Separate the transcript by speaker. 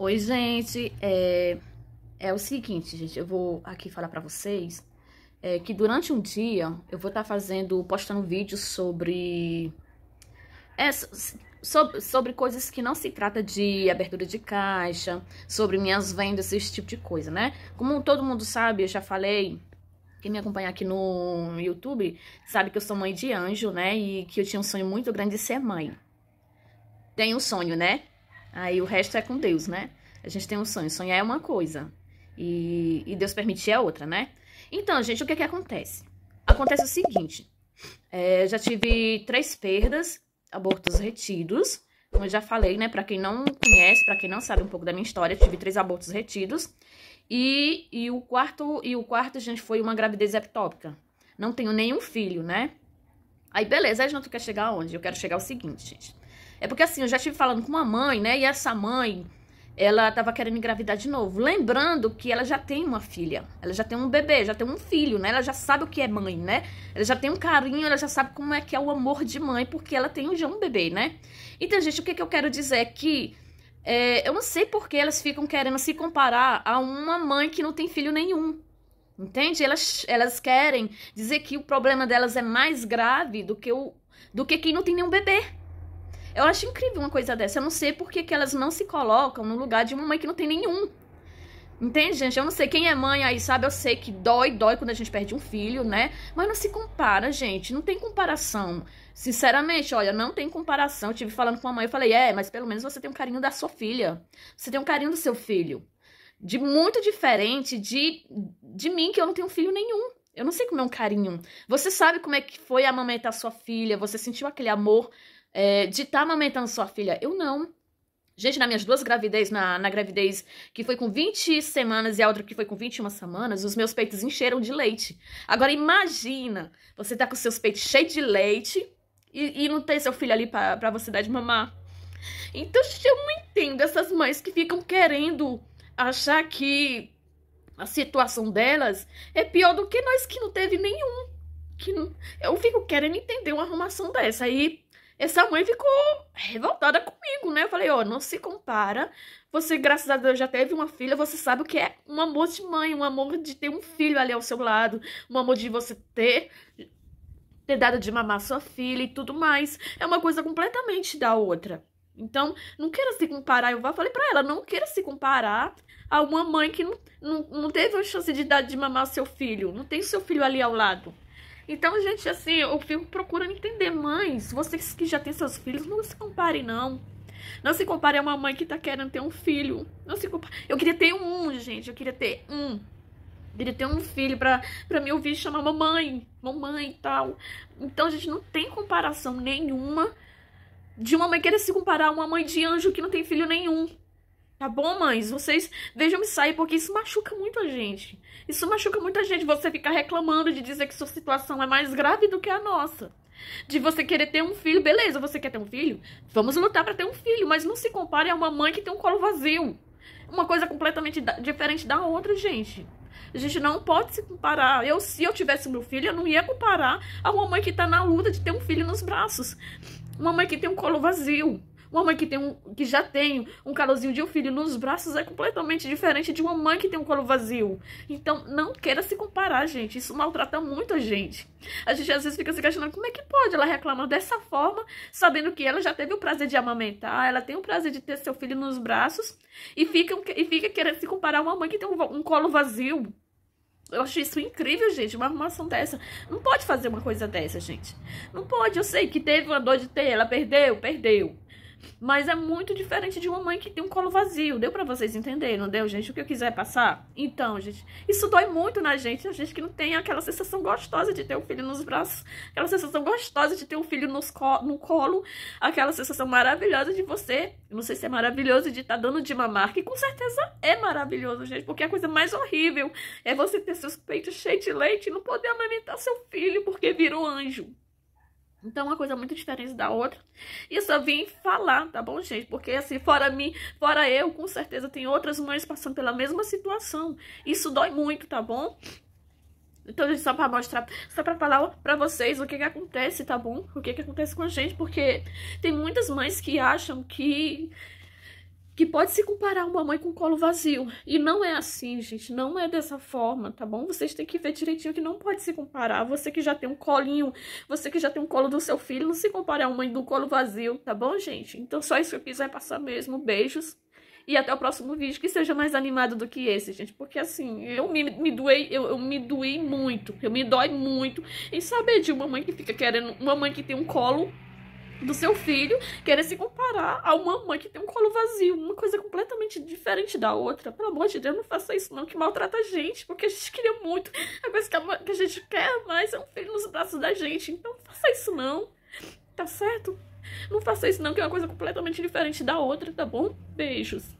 Speaker 1: Oi, gente. É, é o seguinte, gente. Eu vou aqui falar pra vocês é, que durante um dia eu vou estar tá fazendo, postando vídeos sobre, é, sobre. sobre coisas que não se trata de abertura de caixa, sobre minhas vendas, esse tipo de coisa, né? Como todo mundo sabe, eu já falei quem me acompanha aqui no YouTube sabe que eu sou mãe de anjo, né? E que eu tinha um sonho muito grande de ser mãe. Tem um sonho, né? Aí o resto é com Deus, né? A gente tem um sonho. Sonhar é uma coisa. E, e Deus permitir é outra, né? Então, gente, o que é que acontece? Acontece o seguinte. É, já tive três perdas, abortos retidos. Como eu já falei, né? Pra quem não conhece, pra quem não sabe um pouco da minha história, tive três abortos retidos. E, e o quarto, e o quarto, gente, foi uma gravidez ectópica. Não tenho nenhum filho, né? Aí, beleza, a gente não quer chegar aonde? Eu quero chegar ao seguinte, gente. É porque assim, eu já estive falando com uma mãe, né? E essa mãe, ela tava querendo engravidar de novo. Lembrando que ela já tem uma filha, ela já tem um bebê, já tem um filho, né? Ela já sabe o que é mãe, né? Ela já tem um carinho, ela já sabe como é que é o amor de mãe, porque ela tem já um bebê, né? Então, gente, o que, que eu quero dizer é que é, eu não sei por que elas ficam querendo se comparar a uma mãe que não tem filho nenhum. Entende? Elas, elas querem dizer que o problema delas é mais grave do que, o, do que quem não tem nenhum bebê. Eu acho incrível uma coisa dessa. Eu não sei por que, que elas não se colocam no lugar de uma mãe que não tem nenhum. Entende, gente? Eu não sei quem é mãe aí, sabe? Eu sei que dói, dói quando a gente perde um filho, né? Mas não se compara, gente. Não tem comparação. Sinceramente, olha, não tem comparação. Eu tive falando com a mãe, eu falei, é, mas pelo menos você tem um carinho da sua filha. Você tem um carinho do seu filho. De muito diferente de, de mim, que eu não tenho filho nenhum. Eu não sei como é um carinho. Você sabe como é que foi a mamãe da sua filha, você sentiu aquele amor é, de estar tá amamentando sua filha. Eu não. Gente, nas minhas duas gravidez, na, na, gravidez que foi com 20 semanas e a outra que foi com 21 semanas, os meus peitos encheram de leite. Agora imagina, você tá com seus peitos cheios de leite e, e não ter seu filho ali pra, pra você dar de mamar. Então, eu não entendo essas mães que ficam querendo achar que a situação delas é pior do que nós que não teve nenhum. Que não... Eu fico querendo entender uma arrumação dessa. Aí essa mãe ficou revoltada comigo, né? Eu falei, ó, oh, não se compara. Você, graças a Deus, já teve uma filha, você sabe o que é um amor de mãe, um amor de ter um filho ali ao seu lado, um amor de você ter ter dado de mamar sua filha e tudo mais. É uma coisa completamente da outra. Então, não queira se comparar. Eu falei para ela, não queira se comparar a uma mãe que não, não, não teve a chance de dar de mamar seu filho. Não tem seu filho ali ao lado. Então, gente, assim, eu fico procurando entender. Mães, vocês que já têm seus filhos, não se comparem, não. Não se compare a uma mãe que tá querendo ter um filho. Não se compare. Eu queria ter um, gente. Eu queria ter um. Eu queria ter um filho pra, pra me ouvir chamar mamãe, mamãe e tal. Então, gente, não tem comparação nenhuma de uma mãe querer se comparar a uma mãe de anjo que não tem filho nenhum. Tá bom, mães? Vocês vejam me sair porque isso machuca muito a gente. Isso machuca muita gente, você ficar reclamando de dizer que sua situação é mais grave do que a nossa. De você querer ter um filho, beleza, você quer ter um filho? Vamos lutar para ter um filho, mas não se compare a uma mãe que tem um colo vazio. Uma coisa completamente diferente da outra, gente. A gente não pode se comparar. Eu, se eu tivesse meu filho, eu não ia comparar a uma mãe que tá na luta de ter um filho nos braços. Uma mãe que tem um colo vazio. Uma mãe que, tem um, que já tem um calorzinho de um filho nos braços é completamente diferente de uma mãe que tem um colo vazio. Então, não queira se comparar, gente. Isso maltrata muito a gente. A gente às vezes fica se questionando como é que pode ela reclamar dessa forma, sabendo que ela já teve o prazer de amamentar, ela tem o prazer de ter seu filho nos braços e fica, e fica querendo se comparar a uma mãe que tem um, um colo vazio. Eu acho isso incrível, gente, uma arrumação dessa. Não pode fazer uma coisa dessa, gente. Não pode. Eu sei que teve uma dor de ter, ela perdeu, perdeu. Mas é muito diferente de uma mãe que tem um colo vazio. Deu para vocês entenderem, não deu, gente? O que eu quiser passar? Então, gente, isso dói muito na gente. A gente que não tem aquela sensação gostosa de ter um filho nos braços, aquela sensação gostosa de ter um filho nos co no colo, aquela sensação maravilhosa de você, não sei se é maravilhoso, de estar tá dando de mamar, que com certeza é maravilhoso, gente, porque a coisa mais horrível é você ter seus peitos cheios de leite e não poder amamentar seu filho porque virou anjo. Então, uma coisa muito diferente da outra. Isso eu vim falar, tá bom, gente? Porque, assim, fora mim, fora eu, com certeza tem outras mães passando pela mesma situação. Isso dói muito, tá bom? Então, gente, só pra mostrar, só pra falar pra vocês o que que acontece, tá bom? O que que acontece com a gente, porque tem muitas mães que acham que que pode se comparar uma mãe com colo vazio. E não é assim, gente, não é dessa forma, tá bom? Vocês têm que ver direitinho que não pode se comparar. Você que já tem um colinho, você que já tem um colo do seu filho, não se compare a uma mãe do colo vazio, tá bom, gente? Então só isso que eu quiser passar mesmo. Beijos. E até o próximo vídeo, que seja mais animado do que esse, gente. Porque assim, eu me, me doei, eu, eu me doei muito, eu me dói muito em saber de uma mãe que fica querendo, uma mãe que tem um colo do seu filho querer se comparar a uma mãe que tem um colo vazio, uma coisa completamente diferente da outra. Pelo amor de Deus, não faça isso não, que maltrata a gente, porque a gente queria muito. É a coisa que a, que a gente quer mais é um filho nos braços da gente. Então não faça isso não, tá certo? Não faça isso não, que é uma coisa completamente diferente da outra, tá bom? Beijos.